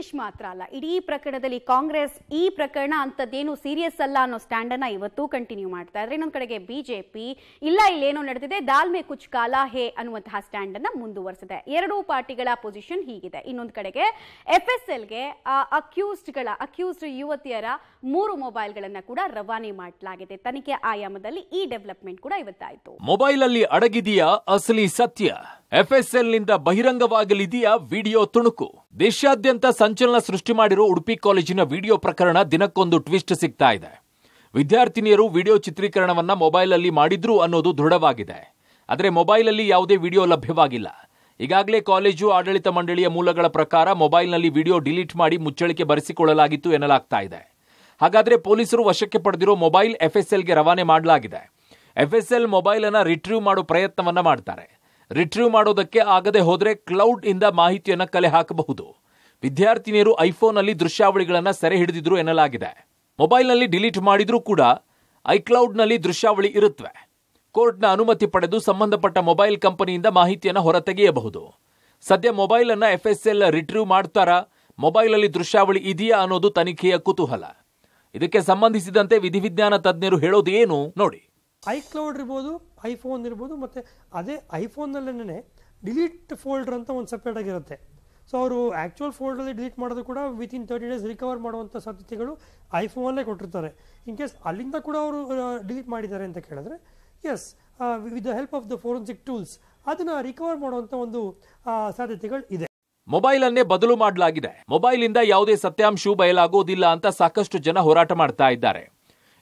ಲೋಕೇಶ್ ಮಾತ್ರ ಅಲ್ಲ ಇಡೀ ಪ್ರಕರಣದಲ್ಲಿ ಕಾಂಗ್ರೆಸ್ ಈ ಪ್ರಕರಣ ಅಂತದ್ದೇನು ಸೀರಿಯಸ್ ಅಲ್ಲ ಅನ್ನೋ ಸ್ಟ್ಯಾಂಡ್ ಅನ್ನ ಇವತ್ತು ಕಂಟಿನ್ಯೂ ಮಾಡ್ತಾ ಇದ್ರೆ ಇನ್ನೊಂದು ಕಡೆಗೆ ಬಿಜೆಪಿ ಇಲ್ಲ ಇಲ್ಲೇನೋ ನಡೆದಿದೆ ದಾಲ್ಮೆ ಕುಚ್ ಕಾಲ ಹೇ ಅನ್ನುವಂತಹ ಸ್ಟ್ಯಾಂಡ್ ಅನ್ನ ಮುಂದುವರೆಸಿದೆ ಎರಡೂ ಪಾರ್ಟಿಗಳ ಪೊಸಿಷನ್ ಹೀಗಿದೆ ಇನ್ನೊಂದು ಕಡೆಗೆ ಎಫ್ ಎಸ್ ಎಲ್ಗೆ ಅಕ್ಯೂಸ್ಡ್ಗಳ ಅಕ್ಯೂಸ್ಡ್ ಯುವತಿಯರ ಮೂರು ಮೊಬೈಲ್ಗಳನ್ನ ಕೂಡ ರವಾನೆ ಮಾಡಲಾಗಿದೆ ತನಿಖೆ ಆಯಾಮದಲ್ಲಿ ಈ ಡೆವಲಪ್ಮೆಂಟ್ ಕೂಡ ಇವತ್ತಾಯಿತು ಮೊಬೈಲ್ ಅಲ್ಲಿ ಅಡಗಿದೆಯಾ ಅಸಲಿ ಸತ್ಯ ಎಫ್ಎಸ್ಎಲ್ನಿಂದ ಬಹಿರಂಗವಾಗಲಿದೆಯಾ ವಿಡಿಯೋ ತುಣುಕು ದೇಶಾದ್ಯಂತ ಸಂಚಲನ ಸೃಷ್ಟಿ ಮಾಡಿರೋ ಉಡುಪಿ ಕಾಲೇಜಿನ ವಿಡಿಯೋ ಪ್ರಕರಣ ದಿನಕ್ಕೊಂದು ಟ್ವಿಸ್ಟ್ ಸಿಗ್ತಾ ಇದೆ ವಿದ್ಯಾರ್ಥಿನಿಯರು ವಿಡಿಯೋ ಚಿತ್ರೀಕರಣವನ್ನ ಅಲ್ಲಿ ಮಾಡಿದ್ರು ಅನ್ನೋದು ದೃಢವಾಗಿದೆ ಆದರೆ ಮೊಬೈಲ್ ಅಲ್ಲಿ ಯಾವುದೇ ವಿಡಿಯೋ ಲಭ್ಯವಾಗಿಲ್ಲ ಈಗಾಗಲೇ ಕಾಲೇಜು ಆಡಳಿತ ಮಂಡಳಿಯ ಮೂಲಗಳ ಪ್ರಕಾರ ಮೊಬೈಲ್ನಲ್ಲಿ ವಿಡಿಯೋ ಡಿಲೀಟ್ ಮಾಡಿ ಮುಚ್ಚಳಿಕೆ ಬರೆಸಿಕೊಳ್ಳಲಾಗಿತ್ತು ಎನ್ನಲಾಗ್ತಾ ಇದೆ ಹಾಗಾದರೆ ಪೊಲೀಸರು ವಶಕ್ಕೆ ಪಡೆದಿರೋ ಮೊಬೈಲ್ ಎಫ್ಎಸ್ಎಲ್ಗೆ ರವಾನೆ ಮಾಡಲಾಗಿದೆ ಎಫ್ಎಸ್ಎಲ್ ಮೊಬೈಲನ್ನು ರಿಟ್ರೀವ್ ಮಾಡೋ ಪ್ರಯತ್ನವನ್ನ ಮಾಡ್ತಾರೆ ರಿಟ್ರೀವ್ ಮಾಡೋದಕ್ಕೆ ಆಗದೆ ಹೋದರೆ ಕ್ಲೌಡ್ ಇಂದ ಮಾಹಿತಿಯನ್ನು ಕಲೆ ಹಾಕಬಹುದು ವಿದ್ಯಾರ್ಥಿನಿಯರು ಐಫೋನ್ನಲ್ಲಿ ದೃಶ್ಯಾವಳಿಗಳನ್ನು ಸೆರೆ ಹಿಡಿದಿದ್ರು ಎನ್ನಲಾಗಿದೆ ಮೊಬೈಲ್ನಲ್ಲಿ ಡಿಲೀಟ್ ಮಾಡಿದರೂ ಕೂಡ ಐಕ್ಲೌಡ್ನಲ್ಲಿ ದೃಶ್ಯಾವಳಿ ಇರುತ್ತವೆ ಕೋರ್ಟ್ನ ಅನುಮತಿ ಪಡೆದು ಸಂಬಂಧಪಟ್ಟ ಮೊಬೈಲ್ ಕಂಪನಿಯಿಂದ ಮಾಹಿತಿಯನ್ನು ಹೊರತೆಗೆಯಬಹುದು ಸದ್ಯ ಮೊಬೈಲ್ ಅನ್ನು ಎಫ್ಎಸ್ಎಲ್ ಎಲ್ ರಿಟ್ರೀವ್ ಮಾಡ್ತಾರಾ ಮೊಬೈಲಲ್ಲಿ ದೃಶ್ಯಾವಳಿ ಇದೆಯಾ ಅನ್ನೋದು ತನಿಖೆಯ ಕುತೂಹಲ ಇದಕ್ಕೆ ಸಂಬಂಧಿಸಿದಂತೆ ವಿಧಿವಿಜ್ಞಾನ ತಜ್ಞರು ಹೇಳೋದು ಏನು ನೋಡಿ ಐಕ್ಲೌಡ್ ಇರ್ಬೋದು ಐಫೋನ್ ಇರ್ಬೋದು ಮತ್ತು ಅದೇ ಐಫೋನ್ನಲ್ಲೇ ಡಿಲೀಟ್ ಫೋಲ್ಡರ್ ಅಂತ ಒಂದು ಆಗಿರುತ್ತೆ ಸೊ ಅವರು ಆ್ಯಕ್ಚುಯಲ್ ಫೋಲ್ಡರಲ್ಲಿ ಡಿಲೀಟ್ ಮಾಡೋದು ಕೂಡ ಇನ್ ತರ್ಟಿ ಡೇಸ್ ರಿಕವರ್ ಮಾಡುವಂಥ ಸಾಧ್ಯತೆಗಳು ಐಫೋನಲ್ಲೇ ಕೊಟ್ಟಿರ್ತಾರೆ ಇನ್ ಕೇಸ್ ಅಲ್ಲಿಂದ ಕೂಡ ಅವರು ಡಿಲೀಟ್ ಮಾಡಿದ್ದಾರೆ ಅಂತ ಕೇಳಿದ್ರೆ yes with the help of the forensic tools ಅದನ್ನು ರಿಕವರ್ ಮಾಡುವಂಥ ಒಂದು ಸಾಧ್ಯತೆಗಳು ಇದೆ ಮೊಬೈಲ್ ಅನ್ನೇ ಬದಲು ಮಾಡಲಾಗಿದೆ ಮೊಬೈಲ್ ಇಂದ ಯಾವುದೇ ಸತ್ಯಾಂಶವೂ ಬಯಲಾಗುವುದಿಲ್ಲ ಅಂತ ಸಾಕಷ್ಟು ಜನ ಹೋರಾಟ ಮಾಡ್ತಾ ಇದ್ದಾರೆ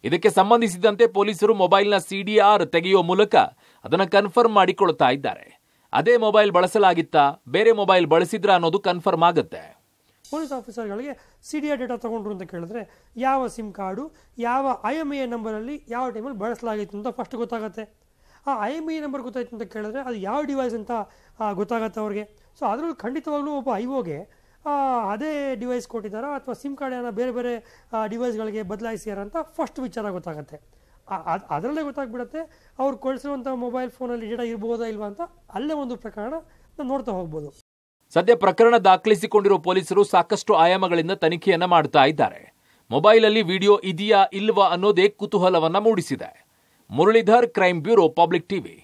ಇದಕ್ಕೆ ಸಂಬಂಧಿಸಿದಂತೆ ಪೊಲೀಸರು ಮೊಬೈಲ್ನ ಸಿಡಿಆರ್ ತೆಗೆಯುವ ಮೂಲಕ ಅದನ್ನು ಕನ್ಫರ್ಮ್ ಮಾಡಿಕೊಳ್ತಾ ಇದ್ದಾರೆ ಅದೇ ಮೊಬೈಲ್ ಬಳಸಲಾಗಿತ್ತಾ ಬೇರೆ ಮೊಬೈಲ್ ಬಳಸಿದ್ರ ಅನ್ನೋದು ಕನ್ಫರ್ಮ್ ಆಗುತ್ತೆ ಪೊಲೀಸ್ ಆಫೀಸರ್ಗಳಿಗೆ ಸಿ ಡಿ ಡೇಟಾ ತಗೊಂಡ್ರು ಅಂತ ಕೇಳಿದ್ರೆ ಯಾವ ಸಿಮ್ ಕಾರ್ಡು ಯಾವ ಐ ಎಮ್ ಎ ನಂಬರಲ್ಲಿ ಯಾವ ಟೈಮಲ್ಲಿ ಬಳಸಲಾಗಿತ್ತು ಅಂತ ಫಸ್ಟ್ ಗೊತ್ತಾಗುತ್ತೆ ಆ ಐ ಎಮ್ ಎ ನಂಬರ್ ಗೊತ್ತಾಯ್ತು ಅಂತ ಕೇಳಿದ್ರೆ ಅದು ಯಾವ ಡಿವೈಸ್ ಅಂತ ಗೊತ್ತಾಗುತ್ತೆ ಅವ್ರಿಗೆ ಸೊ ಅದರಲ್ಲಿ ಖಂಡಿತವಾಗ್ಲೂ ಒಬ್ಬ ಐ ಓಗೆ ಅದೇ ಡಿವೈಸ್ ಕೊಟ್ಟಿದ್ದಾರೋ ಅಥವಾ ಸಿಮ್ ಕಾರ್ಡ್ ಏನೋ ಬೇರೆ ಬೇರೆ ಡಿವೈಸ್ಗಳಿಗೆ ಬದಲಾಯಿಸ್ಯಾರ ಅಂತ ಫಸ್ಟ್ ವಿಚಾರ ಗೊತ್ತಾಗುತ್ತೆ ಅದು ಅದರಲ್ಲೇ ಗೊತ್ತಾಗ್ಬಿಡುತ್ತೆ ಅವ್ರು ಕಳಿಸಿರುವಂಥ ಮೊಬೈಲ್ ಫೋನಲ್ಲಿ ಡೇಟಾ ಇರ್ಬೋದಾ ಇಲ್ವಾ ಅಂತ ಅಲ್ಲೇ ಒಂದು ಪ್ರಕರಣ ನಾವು ನೋಡ್ತಾ ಹೋಗ್ಬೋದು ಸದ್ಯ ಪ್ರಕರಣ ದಾಖಲಿಸಿಕೊಂಡಿರುವ ಪೊಲೀಸರು ಸಾಕಷ್ಟು ಆಯಾಮಗಳಿಂದ ತನಿಖೆಯನ್ನ ಮಾಡ್ತಾ ಇದ್ದಾರೆ ಮೊಬೈಲಲ್ಲಿ ವಿಡಿಯೋ ಇದೆಯಾ ಇಲ್ವಾ ಅನ್ನೋದೇ ಕುತೂಹಲವನ್ನ ಮೂಡಿಸಿದೆ Muralidhar crime bureau public TV